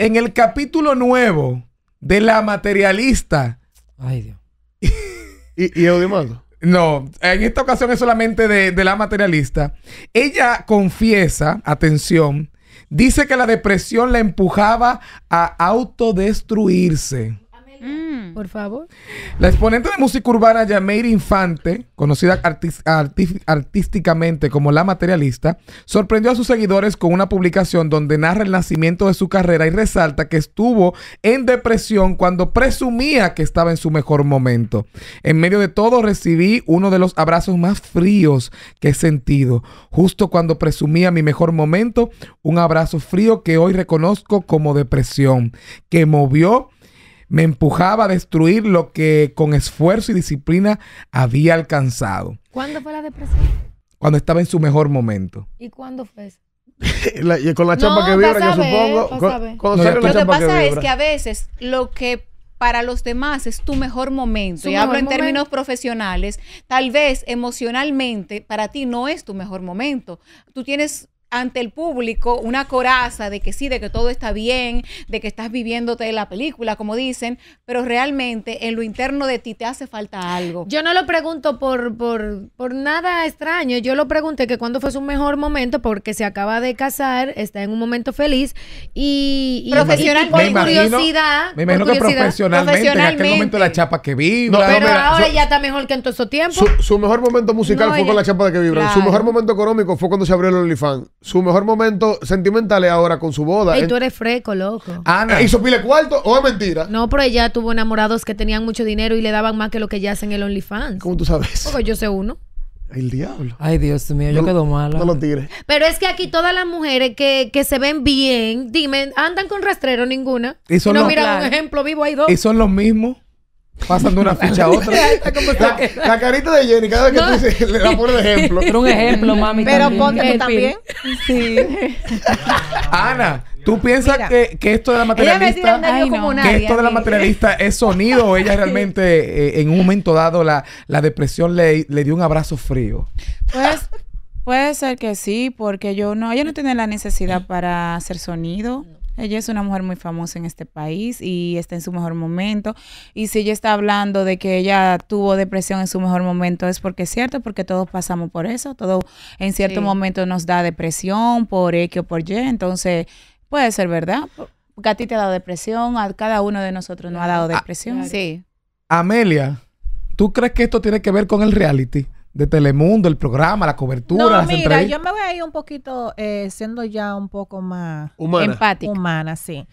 en el capítulo nuevo de La Materialista. Ay, Dios. ¿Y, y No, en esta ocasión es solamente de, de La Materialista. Ella confiesa, atención, dice que la depresión la empujaba a autodestruirse. Mm. Por favor. La exponente de música urbana Yameir Infante, conocida artísticamente como La Materialista, sorprendió a sus seguidores con una publicación donde narra el nacimiento de su carrera y resalta que estuvo en depresión cuando presumía que estaba en su mejor momento. En medio de todo recibí uno de los abrazos más fríos que he sentido. Justo cuando presumía mi mejor momento, un abrazo frío que hoy reconozco como depresión, que movió me empujaba a destruir lo que con esfuerzo y disciplina había alcanzado. ¿Cuándo fue la depresión? Cuando estaba en su mejor momento. ¿Y cuándo fue con la chapa que vibra, yo supongo. lo que pasa es que a veces lo que para los demás es tu mejor momento, y hablo en términos profesionales, tal vez emocionalmente para ti no es tu mejor momento. Tú tienes ante el público una coraza de que sí, de que todo está bien, de que estás viviéndote la película, como dicen, pero realmente en lo interno de ti te hace falta algo. Yo no lo pregunto por, por, por nada extraño, yo lo pregunté que cuando fue su mejor momento porque se acaba de casar, está en un momento feliz y, profesional por curiosidad. Me imagino que profesionalmente, en aquel momento la chapa que vibra. pero ahora ya está mejor que en todo su tiempo. Su, mejor momento musical fue con la chapa de que vibra. Su mejor momento económico fue cuando se abrió el OnlyFans su mejor momento sentimental es ahora con su boda. Y tú eres freco, loco. Ana. Eh, ¿Hizo pile cuarto o es mentira? No, pero ella tuvo enamorados que tenían mucho dinero y le daban más que lo que ya hacen el OnlyFans. ¿Cómo tú sabes? Porque yo sé uno. El diablo. Ay, Dios mío, yo quedo mala. No lo tires. Pero es que aquí todas las mujeres que, se ven bien, dime, andan con rastrero ninguna. Y, no, mira, un ejemplo vivo, hay dos. Y son los mismos pasando una ficha a otra. la, carita de Jenny, cada vez que tú dices, le da por ejemplo. Pero un ejemplo, mami. Pero ponte tú también. Sí. Ana, ¿tú piensas que, que, esto de la materialista, que esto de la materialista es sonido o ella realmente eh, en un momento dado la, la depresión le, le dio un abrazo frío? Pues puede ser que sí, porque yo no, ella no tiene la necesidad para hacer sonido. Ella es una mujer muy famosa en este país y está en su mejor momento. Y si ella está hablando de que ella tuvo depresión en su mejor momento, es porque es cierto, porque todos pasamos por eso. Todo en cierto momento nos da depresión por X o por Y. Entonces, puede ser verdad. Porque a ti te ha dado depresión, a cada uno de nosotros nos ha dado ah, depresión. Ah, sí. Amelia, ¿tú crees que esto tiene que ver con el reality? de Telemundo, el programa, la cobertura. No, mira, yo me voy a ir un poquito eh, siendo ya un poco más empática. Humana, sí.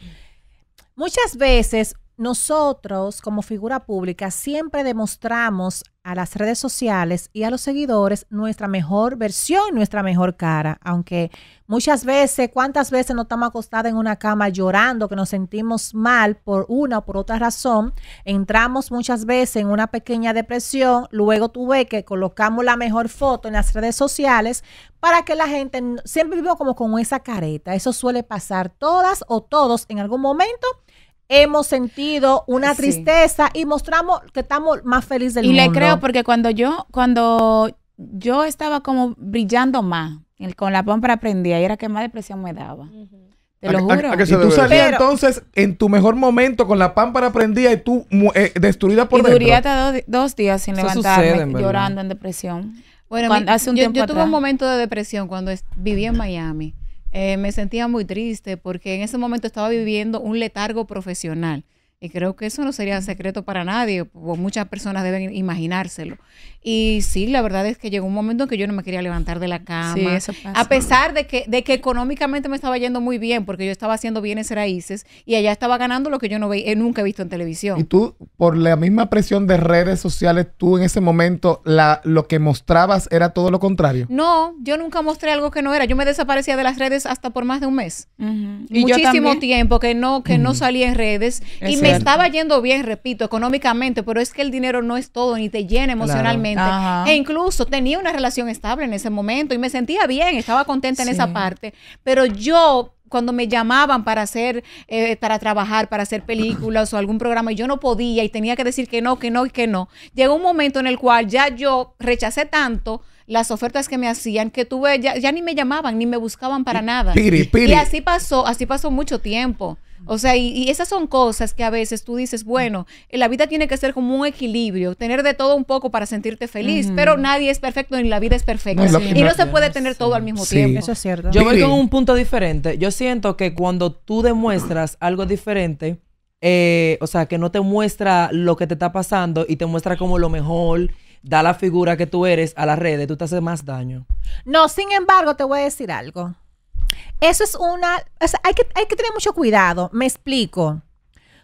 Muchas veces nosotros como figura pública siempre demostramos a las redes sociales y a los seguidores nuestra mejor versión, nuestra mejor cara, aunque muchas veces, cuántas veces no estamos acostados en una cama llorando, que nos sentimos mal por una o por otra razón, entramos muchas veces en una pequeña depresión, luego tuve que colocamos la mejor foto en las redes sociales para que la gente siempre viva como con esa careta, eso suele pasar todas o todos en algún momento hemos sentido una tristeza y mostramos que estamos más felices del mundo. Y le creo porque cuando yo, cuando yo estaba como brillando más, con la pompa aprendía y era que más depresión me daba. Te lo juro. y tú salías entonces en tu mejor momento con la pámpara prendida y tú eh, destruida por y hasta dos días sin levantarme, llorando en depresión. Bueno, hace un yo, tiempo yo tuve un momento de depresión cuando vivía en Miami. Eh, me sentía muy triste porque en ese momento estaba viviendo un letargo profesional. Y creo que eso no sería secreto para nadie, o muchas personas deben imaginárselo. Y sí, la verdad es que llegó un momento en que yo no me quería levantar de la cama. A pesar de que, de que económicamente me estaba yendo muy bien, porque yo estaba haciendo bienes raíces y allá estaba ganando lo que yo no eh, nunca he visto en televisión. Y tú, por la misma presión de redes sociales, tú en ese momento la, lo que mostrabas era todo lo contrario. No, yo nunca mostré algo que no era. Yo me desaparecía de las redes hasta por más de un mes. Muchísimo tiempo que no, que no salía en redes. y me estaba yendo bien, repito, económicamente, pero es que el dinero no es todo ni te llena emocionalmente. E incluso tenía una relación estable en ese momento y me sentía bien, estaba contenta en esa parte, pero yo cuando me llamaban para hacer, eh, para trabajar, para hacer películas o algún programa, yo no podía y tenía que decir que no, que no y que no. Llegó un momento en el cual ya yo rechacé tanto las ofertas que me hacían que tuve, ya, ni me llamaban, ni me buscaban para nada. Y así pasó, así pasó mucho tiempo. O sea, y, esas son cosas que a veces tú dices, mm. bueno, la vida tiene que ser como un equilibrio, tener de todo un poco para sentirte feliz, pero nadie es perfecto ni la vida es perfecta. Y no se puede tener todo al mismo tiempo. Eso es cierto. Yo voy con un punto diferente. Yo siento que cuando tú demuestras algo diferente, eh, o sea, que no te muestra lo que te está pasando y te muestra como lo mejor, da la figura que tú eres a las redes, tú te haces más daño. No, sin embargo, te voy a decir algo. Eso es una, hay, que, tener mucho cuidado, me explico.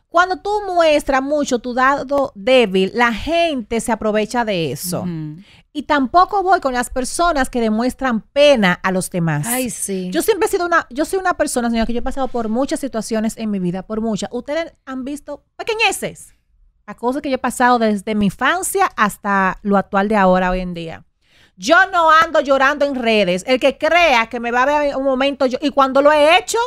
Cuando tú muestras mucho tu dado débil, la gente se aprovecha de eso. Y tampoco voy con las personas que demuestran pena a los demás. Ay, sí. Yo siempre he sido una, yo soy una persona, señora, que yo he pasado por muchas situaciones en mi vida, por muchas. Ustedes han visto pequeñeces, a cosas que yo he pasado desde mi infancia hasta lo actual de ahora, hoy en día. Yo no ando llorando en redes. El que crea que me va a ver un momento, yo, y cuando lo he hecho,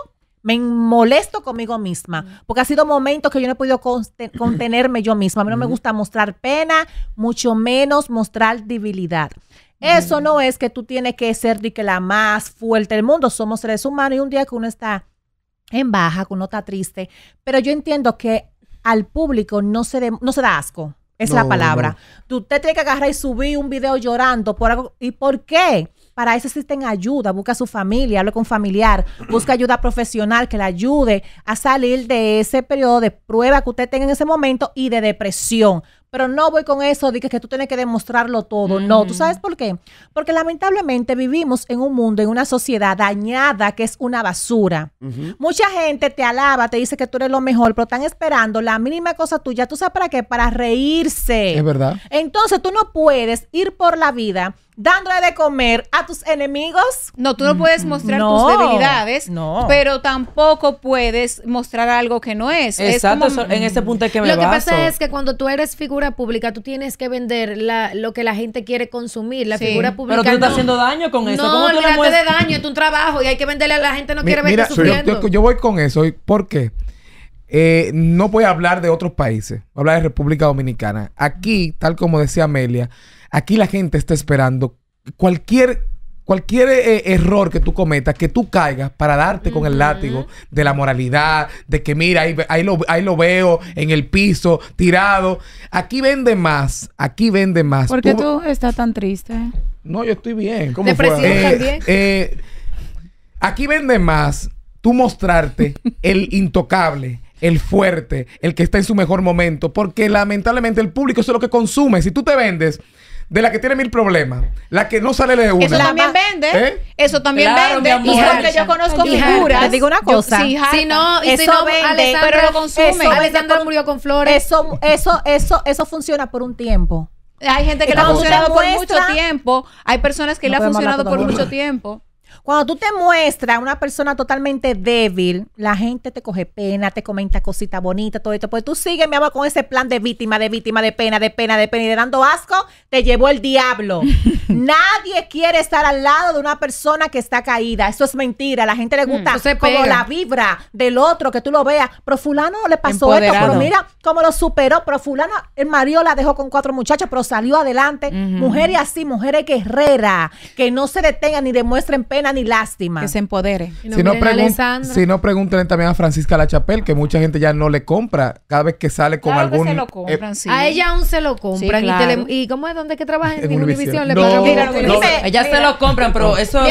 me molesto conmigo misma, porque ha sido momentos que yo no he podido contenerme yo misma. A mí no me gusta mostrar pena, mucho menos mostrar debilidad. Eso no es que tú tienes que ser de que la más fuerte del mundo. Somos seres humanos y un día que uno está en baja, que uno está triste, pero yo entiendo que al público no no se da asco. Es la palabra. Usted tiene que agarrar y subir un video llorando por algo. ¿Y por qué? Para eso existen ayuda. Busca a su familia, habla con familiar, busca ayuda profesional que le ayude a salir de ese periodo de prueba que usted tenga en ese momento y de depresión pero no voy con eso de que, tú tienes que demostrarlo todo. No, ¿tú sabes por qué? Porque lamentablemente vivimos en un mundo, en una sociedad dañada que es una basura. Mucha gente te alaba, te dice que tú eres lo mejor, pero están esperando la mínima cosa tuya. ¿Tú sabes para qué? Para reírse. Es verdad. Entonces tú no puedes ir por la vida dándole de comer a tus enemigos. No, tú no mm, puedes mostrar tus debilidades, pero tampoco puedes mostrar algo que no es. Exacto, en ese punto es que me Lo que pasa es que cuando tú eres figura pública, tú tienes que vender la, lo que la gente quiere consumir, la figura pública. Pero tú estás haciendo daño con eso. No, olvídate de daño, es un trabajo y hay que venderle a la gente, no quiere verte sufriendo. Yo, yo, yo voy con eso, ¿por qué? Eh, no voy a hablar de otros países, voy a hablar de República Dominicana. Aquí, tal como decía Amelia, aquí la gente está esperando cualquier, cualquier eh, error que tú cometas, que tú caigas para darte con el látigo de la moralidad, de que mira, ahí, ahí, lo, ahí lo veo en el piso, tirado. Aquí vende más, aquí vende más. ¿Por qué tú, estás tan triste? No, yo estoy bien. ¿Cómo eh, aquí vende más tú mostrarte el intocable el fuerte, el que está en su mejor momento, porque lamentablemente el público es lo que consume. Si tú te vendes de la que tiene mil problemas, la que no sale de una. ¿eh? Eso también vende. Eso también vende. Y porque yo conozco figuras. Te digo una cosa. si no, vende, pero lo consume. murió con flores. Eso, eso, eso, eso funciona por un tiempo. Hay gente que le ha funcionado por mucho tiempo. Hay personas que le ha funcionado por mucho tiempo. Cuando tú te muestras a una persona totalmente débil, la gente te coge pena, te comenta cositas bonitas, todo esto. Pues tú sigues, mi amor, con ese plan de víctima, de víctima, de pena, de pena, de pena y de dando asco, te llevó el diablo. Nadie quiere estar al lado de una persona que está caída. Eso es mentira. A la gente le mm, gusta como la vibra del otro, que tú lo veas. Pero fulano le pasó esto, pero mira cómo lo superó. Pero fulano, el marido la dejó con cuatro muchachos, pero salió adelante. Mujeres así, mujeres guerreras, que no se detengan ni demuestren pena ni lástima. Que se empodere. si, no si no, pregúntenle también a Francisca La Lachapel, que mucha gente ya no le compra cada vez que sale con claro algún. Eh, a ella aún se lo compran. y, cómo es? donde es que trabaja? En, en Le ella se lo compran, pero eso,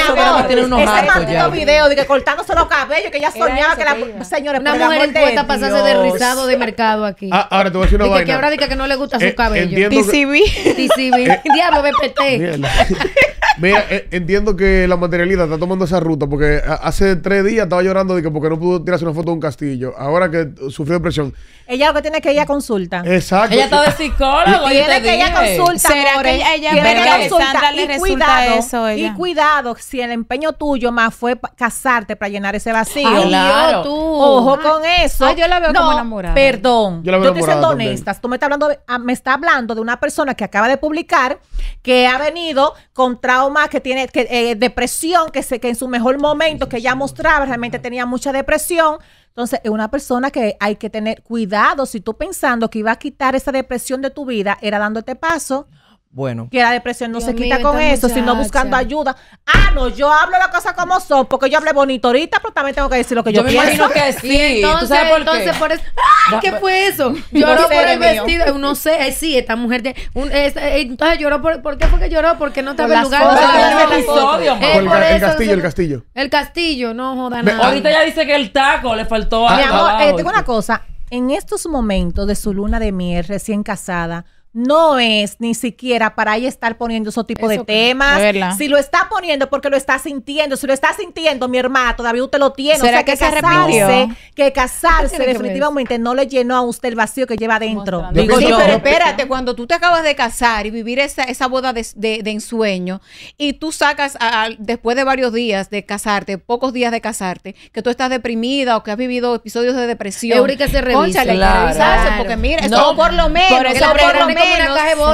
tiene unos hartos video de que cortándose los cabellos, que ella soñaba que la señora Una mujer impuesta pasarse de rizado de mercado aquí. Ah, ahora te voy a decir una vaina. Que ahora dice que no le gusta su eh, cabello. TCB. TCB. Eh, Diablo, BPT. Mira, eh, entiendo que la materialidad está tomando esa ruta porque hace tres días estaba llorando de que porque no pudo tirarse una foto de un castillo. Ahora que sufrió depresión. Ella lo que tiene es que ella a consulta. Exacto. Ella está de psicólogo. Tiene que ir a consulta. ¿Será que ella, tiene que a consulta. y cuidado, y cuidado si el empeño tuyo más fue casarte para llenar ese vacío. claro. Ojo con ah, eso. Ah, yo la veo como enamorada. Perdón. Yo, la veo estoy siendo honesta. Tú me estás hablando, ah, me está hablando de una persona que acaba de publicar que ha venido contra más, que tiene que, eh, depresión, que, se, que en su mejor momento, que ya mostraba, realmente tenía mucha depresión. Entonces, es una persona que hay que tener cuidado. Si tú pensando que iba a quitar esa depresión de tu vida, era dándote paso. Bueno. Que la depresión no se quita con eso, sino buscando ayuda. Ah, no, yo hablo las cosas como son, porque yo hablé bonito ahorita, pero también tengo que decir lo que yo, pienso. Yo imagino que sí. entonces, ¿Tú sabes por entonces, qué? Por eso, ¿Qué fue eso? Lloró por el vestido. No sé, eh, sí, esta mujer. De, eh, entonces lloró por, por. qué Porque lloró? Porque no estaba en lugar. el eh, el, castillo, el castillo. El castillo, no joda nada. ahorita ya dice que el taco le faltó a. algo. Mi amor, tengo una cosa. En estos momentos de su luna de miel recién casada, no es ni siquiera para ahí estar poniendo esos tipo de temas. si lo está poniendo porque lo está sintiendo, si lo está sintiendo, mi hermana, todavía usted lo tiene. o sea, que, se casarse, que casarse definitivamente no le llenó a usted el vacío que lleva adentro. Digo, pero espérate, cuando tú te acabas de casar y vivir esa, esa boda de, de, ensueño y tú sacas después de varios días de casarte, pocos días de casarte, que tú estás deprimida o que has vivido episodios de depresión. se porque mira, por lo menos, por lo menos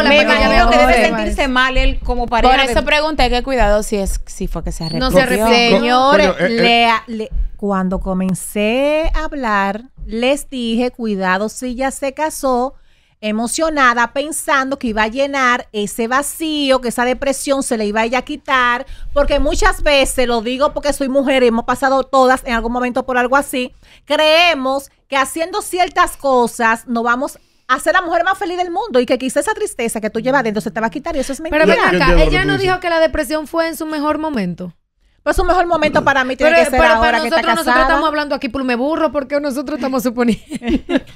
me imagino que debe sentirse mal él como pareja. Por eso pregunté qué cuidado si es fue que se arrepintió. No se Señores, eh, eh. cuando comencé a hablar, les dije, cuidado si ya se casó emocionada pensando que iba a llenar ese vacío, que esa depresión se le iba a a quitar, porque muchas veces, lo digo porque soy mujer, Y hemos pasado todas en algún momento por algo así, creemos que haciendo ciertas cosas no vamos a ser la mujer más feliz del mundo y que quizá esa tristeza que tú llevas mm. dentro se te va a quitar y eso es mentira. Pero mira acá, ella no dijo que la depresión fue en su mejor momento. fue su mejor momento mm. para mí pero, que ser nosotros, nosotros estamos hablando aquí por me burro porque nosotros estamos suponiendo.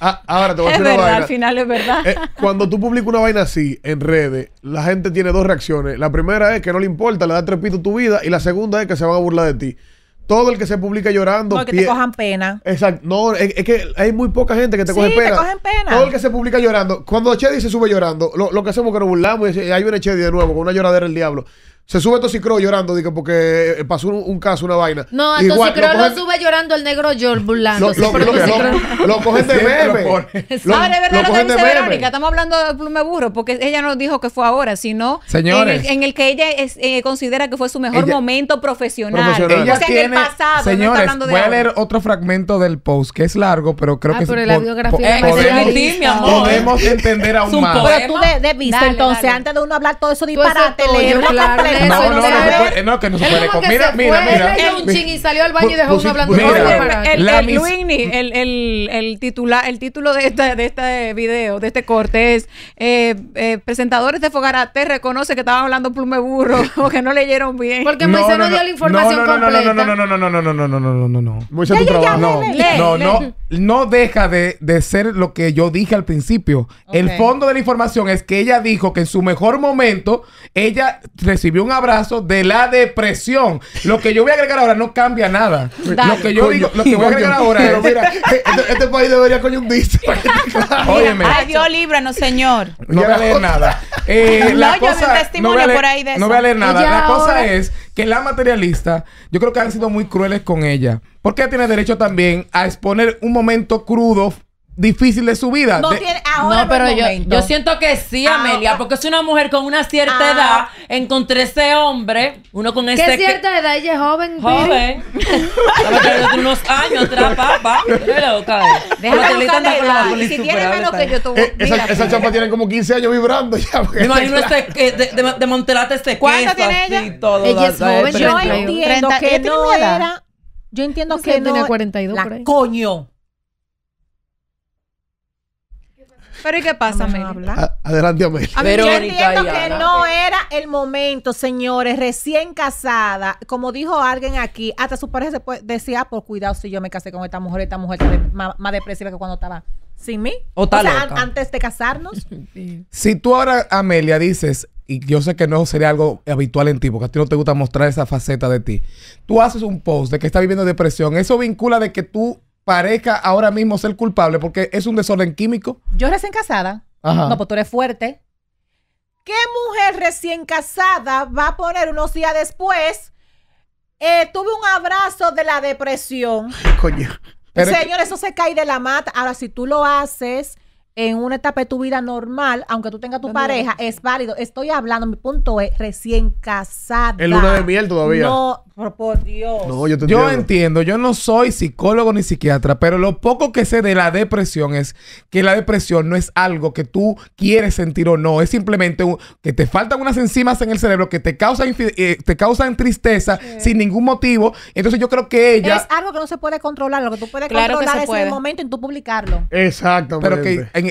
Ah, ahora te voy a decir Al final es verdad. Eh, cuando tú publicas una vaina así en redes, la gente tiene dos reacciones. La primera es que no le importa, le da trepito tu vida y la segunda es que se van a burlar de ti todo el que se publica llorando. No, que te cojan pena. Exacto. No, es, que hay muy poca gente que te coge pena. pena. Todo el que se publica llorando. Cuando Chedi se sube llorando, lo, que hacemos es que nos burlamos y hay viene Chedi de nuevo, con una lloradera del diablo. Se sube Tosicro llorando, digo, porque eh, pasó un, caso, una vaina. No, Igual, Tosicro lo, sube llorando el negro Jorge burlando. Lo, lo, cogen de bebé. Ahora es verdad lo que dice Verónica. Estamos hablando de Plume Burro, porque ella no dijo que fue ahora, sino en, el, que ella eh, considera que fue su mejor momento profesional. profesional. o sea, en el pasado. Señores, no está hablando de voy a leer otro fragmento del post, que es largo, pero creo ah, que... Pero la biografía podemos, podemos entender aún más. Pero tú vista, entonces, antes de uno hablar todo eso disparate, leer no, no, no, no, que no se puede comer. Mira, mira, mira. un ching y salió al baño y dejó El Luigni, el titular, el título de este video, de este corte es presentadores de Fogarate reconoce que estaban hablando plume burro o que no leyeron bien. Porque Moisés no dio la información completa. No, no, no, no, no, no, no, no, no, no, no, no. no, no, no, No, no, no. No deja de ser lo que yo dije al principio. El fondo de la información es que ella dijo que en su mejor momento ella recibió un abrazo de la depresión. Lo que yo voy a agregar ahora no cambia nada. Lo que yo digo, lo que voy a agregar ahora pero mira, este, este, país debería coño un Óyeme. Ay, Dios líbranos, señor. No voy a leer nada. Eh, no, la un testimonio no voy a leer, por ahí de eso. No voy a leer nada. la cosa es que la materialista, yo creo que han sido muy crueles con ella. Porque ella tiene derecho también a exponer un momento crudo, difícil de su vida. No, tiene, ahora pero yo, yo, siento que sí, ah, Amelia, porque es una mujer con una cierta ah. edad, encontré ese hombre, uno con ese... ¿Qué este cierta edad? Ella es joven. Joven. de unos años atrás, papá. loca. Déjame la Si tiene menos que yo, tú... Eh, esa, chapa tiene como 15 años vibrando ya. imagino este, de, de, de este ¿Cuánto tiene ella? Ella es joven. Yo entiendo que no era... Yo entiendo que no... la coño pero ¿y qué pasa, Amelia? Adelante, Amelia. A yo entiendo que no era el momento, señores. Recién casada, como dijo alguien aquí, hasta su pareja decía, ah, por cuidado si yo me casé con esta mujer, esta mujer está más, depresiva que cuando estaba sin mí. O, tal antes de casarnos. Si tú ahora, Amelia, dices, y yo sé que no sería algo habitual en ti, porque a ti no te gusta mostrar esa faceta de ti. Tú haces un post de que estás viviendo depresión. Eso vincula de que tú parezca ahora mismo ser culpable porque es un desorden químico. Yo recién casada. Ajá. No, pues tú eres fuerte. ¿Qué mujer recién casada va a poner unos días después? Eh, tuve un abrazo de la depresión. Coño. Señor, eso se cae de la mata. Ahora, si tú lo haces en una etapa de tu vida normal, aunque tú tengas tu pareja, es válido. Estoy hablando, mi punto es recién casada. El luna de miel todavía. No, por, Dios. No, yo, te yo entiendo, yo no soy psicólogo ni psiquiatra, pero lo poco que sé de la depresión es que la depresión no es algo que tú quieres sentir o no, es simplemente que te faltan unas enzimas en el cerebro que te causan, eh, te tristeza sin ningún motivo. Entonces yo creo que ella... Es algo que no se puede controlar, lo que tú puedes controlar es el momento en tu publicarlo. Exactamente. Pero que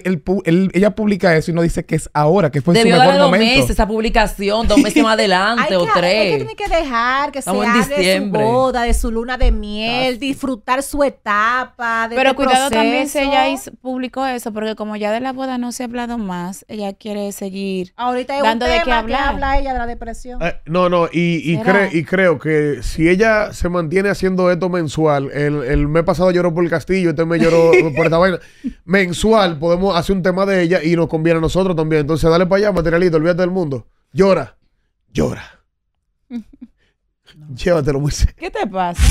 ella publica eso y no dice que es ahora, que fue en su mejor darle dos meses esa publicación, dos meses más adelante o tres. Hay que tiene que dejar que se hable de su boda, de su luna de miel, disfrutar su etapa. Pero este cuidado también si ella publicó eso, porque como ya de la boda no se ha hablado más, ella quiere seguir Ahorita hay un tema de qué habla ella de la depresión. Eh, no, no, y, creo que si ella se mantiene haciendo esto mensual, el, el mes pasado lloró por el castillo, este me lloró por esta vaina, mensual podemos hace un tema de ella y nos conviene a nosotros también. Entonces, dale para allá, materialito, olvídate del mundo. Llora, llora. Llévatelo muy ¿Qué te pasa?